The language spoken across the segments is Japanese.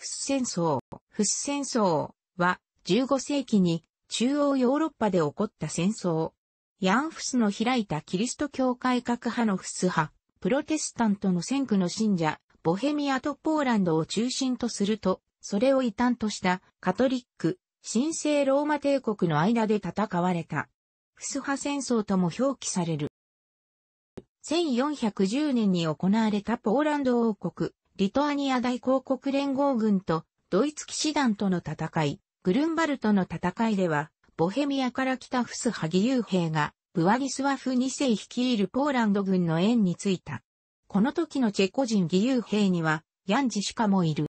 フス戦争。フス戦争は15世紀に中央ヨーロッパで起こった戦争。ヤンフスの開いたキリスト教改革派のフス派、プロテスタントの先駆の信者、ボヘミアとポーランドを中心とすると、それを異端としたカトリック、神聖ローマ帝国の間で戦われた。フス派戦争とも表記される。1410年に行われたポーランド王国、リトアニア大公国連合軍とドイツ騎士団との戦い、グルンバルトの戦いでは、ボヘミアから来たフスハギ勇兵が、ブワリスワフ2世率いるポーランド軍の縁についた。この時のチェコ人義勇兵には、ヤンジシカもいる。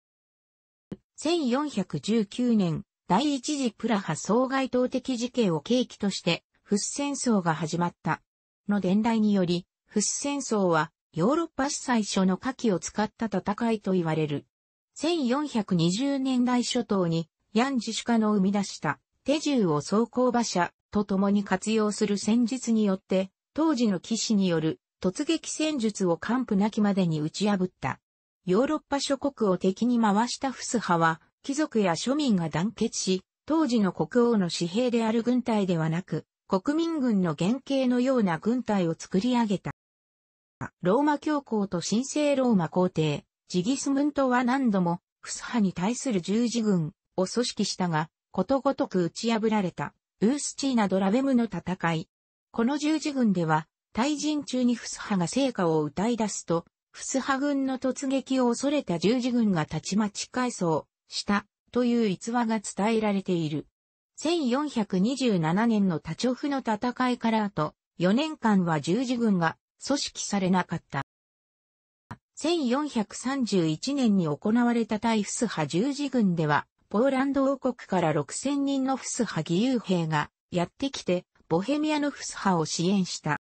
1419年、第一次プラハ総外投的事件を契機として、フス戦争が始まった。の伝来により、フス戦争は、ヨーロッパ史最初の火器を使った戦いと言われる。1420年代初頭に、ヤンシ主カの生み出した手銃を装甲馬車と共に活用する戦術によって、当時の騎士による突撃戦術を完膚なきまでに打ち破った。ヨーロッパ諸国を敵に回したフス派は、貴族や庶民が団結し、当時の国王の私兵である軍隊ではなく、国民軍の原型のような軍隊を作り上げた。ローマ教皇と神聖ローマ皇帝、ジギスムントは何度も、フスハに対する十字軍を組織したが、ことごとく打ち破られた、ウースチーナ・ドラベムの戦い。この十字軍では、対人中にフスハが成果を歌い出すと、フスハ軍の突撃を恐れた十字軍がたちまち回装したという逸話が伝えられている。1427年のタチョフの戦いから後、4年間は十字軍が組織されなかった。1431年に行われた対フス派十字軍では、ポーランド王国から6000人のフス派義勇兵がやってきて、ボヘミアのフス派を支援した。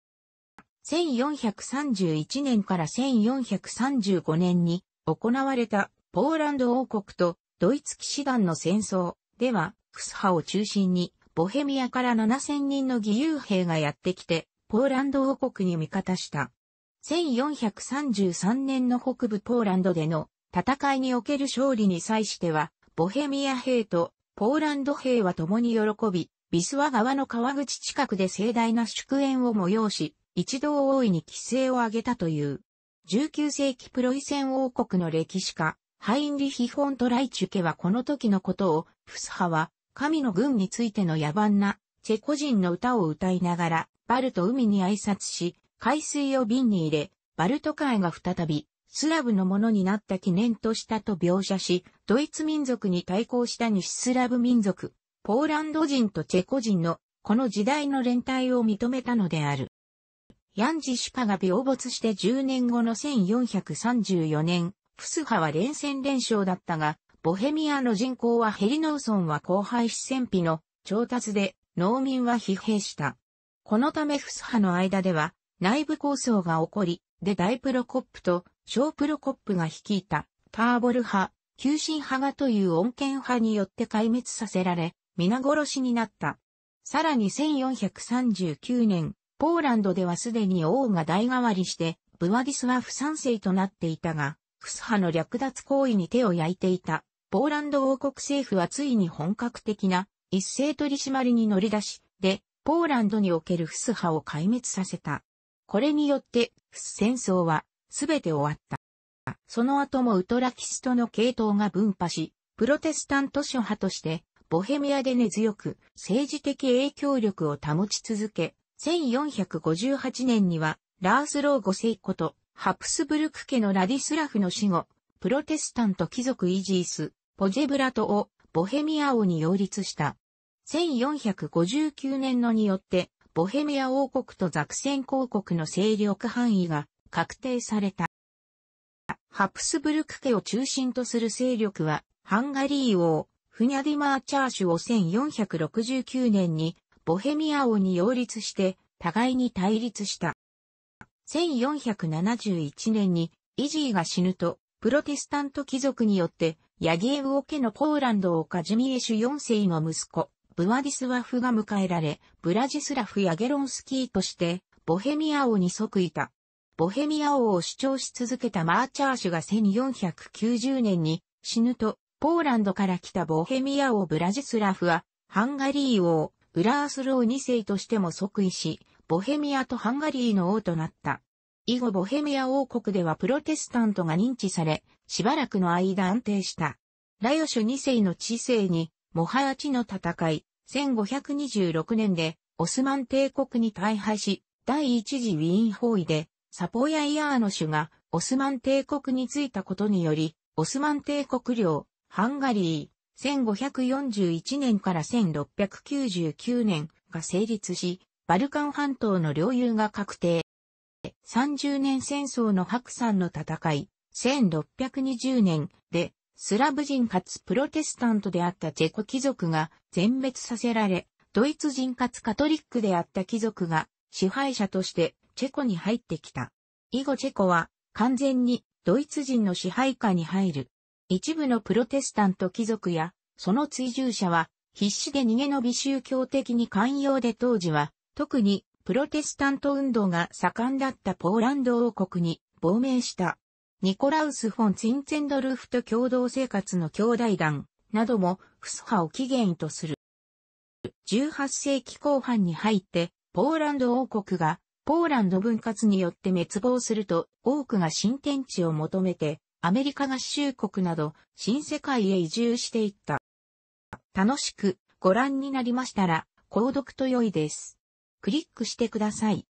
1431年から1435年に行われたポーランド王国とドイツ騎士団の戦争では、フス派を中心にボヘミアから7000人の義勇兵がやってきて、ポーランド王国に味方した。1433年の北部ポーランドでの戦いにおける勝利に際しては、ボヘミア兵とポーランド兵は共に喜び、ビスワ川の川口近くで盛大な祝宴を催し、一同大いに規制を上げたという。19世紀プロイセン王国の歴史家、ハインリヒ・フォント・ライチュケはこの時のことを、フスハは、神の軍についての野蛮な、チェコ人の歌を歌いながら、バルト海に挨拶し、海水を瓶に入れ、バルト海が再び、スラブのものになった記念としたと描写し、ドイツ民族に対抗した西スラブ民族、ポーランド人とチェコ人の、この時代の連帯を認めたのである。ヤンジシュパが病没して10年後の1434年、フスハは連戦連勝だったが、ボヘミアの人口はヘリ農村は荒廃し戦費の調達で農民は疲弊した。このためフス派の間では内部抗争が起こり、で大プロコップと小プロコップが率いたターボル派、急進派がという穏健派によって壊滅させられ、皆殺しになった。さらに1439年、ポーランドではすでに王が代替わりして、ブワディスは不賛成となっていたが、フス派の略奪行為に手を焼いていた。ポーランド王国政府はついに本格的な一斉取り締まりに乗り出し、で、ポーランドにおけるフス派を壊滅させた。これによってフス戦争はすべて終わった。その後もウトラキストの系統が分派し、プロテスタント諸派としてボヘミアで根強く政治的影響力を保ち続け、1458年にはラースローセ世こと、ハプスブルク家のラディスラフの死後、プロテスタント貴族イージース、ポジェブラトをボヘミア王に擁立した。1459年のによって、ボヘミア王国とザクセン公国の勢力範囲が確定された。ハプスブルク家を中心とする勢力は、ハンガリー王、フニャディマーチャーシュを1469年に、ボヘミア王に擁立して、互いに対立した。1471年に、イジーが死ぬと、プロテスタント貴族によって、ヤギエウオ家のポーランド王カジミエシュ4世の息子、ブワディスワフが迎えられ、ブラジスラフ・やゲロンスキーとして、ボヘミア王に即位た。ボヘミア王を主張し続けたマーチャーシュが1490年に死ぬと、ポーランドから来たボヘミア王ブラジスラフは、ハンガリー王、ウラースロー2世としても即位し、ボヘミアとハンガリーの王となった。以後ボヘミア王国ではプロテスタントが認知され、しばらくの間安定した。ラヨシュ2世の知性にモハヤチの戦い、1526年で、オスマン帝国に大敗し、第一次ウィーン包囲で、サポヤイヤーノシが、オスマン帝国に着いたことにより、オスマン帝国領、ハンガリー、1541年から1699年が成立し、バルカン半島の領有が確定。30年戦争の白山の戦い、1620年でスラブ人かつプロテスタントであったチェコ貴族が全滅させられ、ドイツ人かつカトリックであった貴族が支配者としてチェコに入ってきた。以後チェコは完全にドイツ人の支配下に入る。一部のプロテスタント貴族やその追従者は必死で逃げ延び宗教的に寛容で当時は特にプロテスタント運動が盛んだったポーランド王国に亡命した。ニコラウス・フォン・ツィンツェンドルフと共同生活の兄弟団などもフス派を起源とする。18世紀後半に入って、ポーランド王国がポーランド分割によって滅亡すると、多くが新天地を求めて、アメリカ合衆国など新世界へ移住していった。楽しくご覧になりましたら、購読と良いです。クリックしてください。